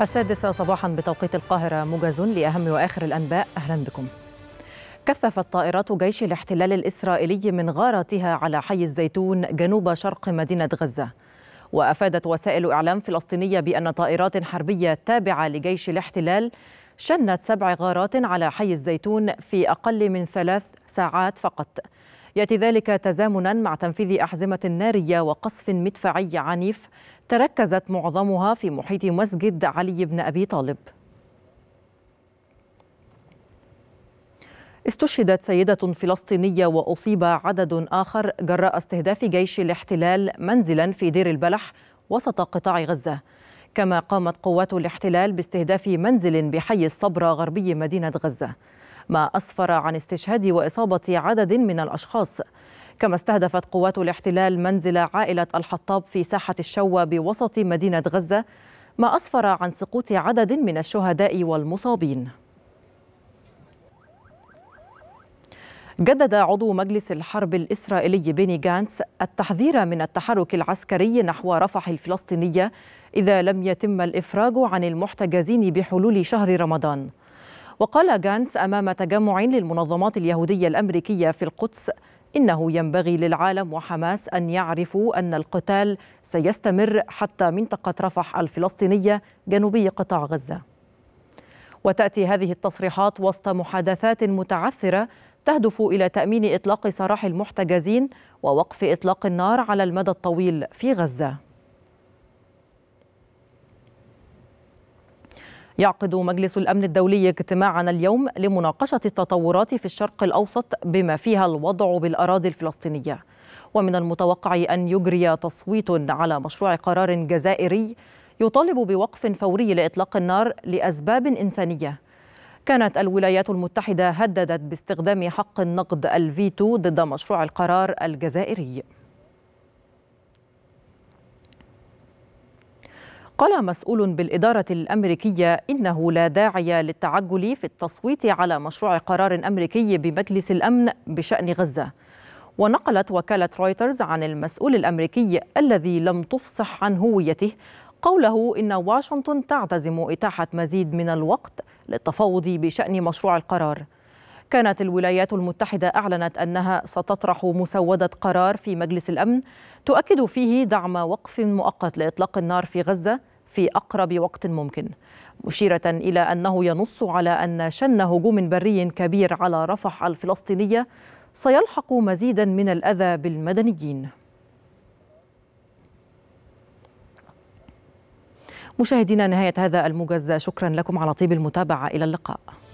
السادسة صباحا بتوقيت القاهرة موجز لأهم وآخر الأنباء أهلا بكم كثفت طائرات جيش الاحتلال الإسرائيلي من غاراتها على حي الزيتون جنوب شرق مدينة غزة وأفادت وسائل إعلام فلسطينية بأن طائرات حربية تابعة لجيش الاحتلال شنت سبع غارات على حي الزيتون في أقل من ثلاث ساعات فقط يأتي ذلك تزامنا مع تنفيذ أحزمة نارية وقصف مدفعي عنيف تركزت معظمها في محيط مسجد علي بن أبي طالب استشهدت سيدة فلسطينية وأصيب عدد آخر جراء استهداف جيش الاحتلال منزلا في دير البلح وسط قطاع غزة كما قامت قوات الاحتلال باستهداف منزل بحي الصبرة غربي مدينة غزة ما أسفر عن استشهاد وإصابة عدد من الأشخاص كما استهدفت قوات الاحتلال منزل عائلة الحطاب في ساحة الشوى بوسط مدينة غزة ما أسفر عن سقوط عدد من الشهداء والمصابين جدد عضو مجلس الحرب الإسرائيلي بيني جانتس التحذير من التحرك العسكري نحو رفح الفلسطينية إذا لم يتم الإفراج عن المحتجزين بحلول شهر رمضان وقال غانس أمام تجمع للمنظمات اليهودية الأمريكية في القدس إنه ينبغي للعالم وحماس أن يعرفوا أن القتال سيستمر حتى منطقة رفح الفلسطينية جنوبي قطاع غزة وتأتي هذه التصريحات وسط محادثات متعثرة تهدف إلى تأمين إطلاق سراح المحتجزين ووقف إطلاق النار على المدى الطويل في غزة يعقد مجلس الأمن الدولي اجتماعنا اليوم لمناقشة التطورات في الشرق الأوسط بما فيها الوضع بالأراضي الفلسطينية ومن المتوقع أن يجري تصويت على مشروع قرار جزائري يطالب بوقف فوري لإطلاق النار لأسباب إنسانية كانت الولايات المتحدة هددت باستخدام حق النقد الفيتو ضد مشروع القرار الجزائري قال مسؤول بالإدارة الأمريكية إنه لا داعي للتعجل في التصويت على مشروع قرار أمريكي بمجلس الأمن بشأن غزة ونقلت وكالة رويترز عن المسؤول الأمريكي الذي لم تفصح عن هويته قوله إن واشنطن تعتزم إتاحة مزيد من الوقت للتفاوض بشأن مشروع القرار كانت الولايات المتحدة أعلنت أنها ستطرح مسودة قرار في مجلس الأمن تؤكد فيه دعم وقف مؤقت لإطلاق النار في غزة في أقرب وقت ممكن مشيرة إلى أنه ينص على أن شن هجوم بري كبير على رفح الفلسطينية سيلحق مزيدا من الأذى بالمدنيين مشاهدينا نهاية هذا الموجز شكرا لكم على طيب المتابعة إلى اللقاء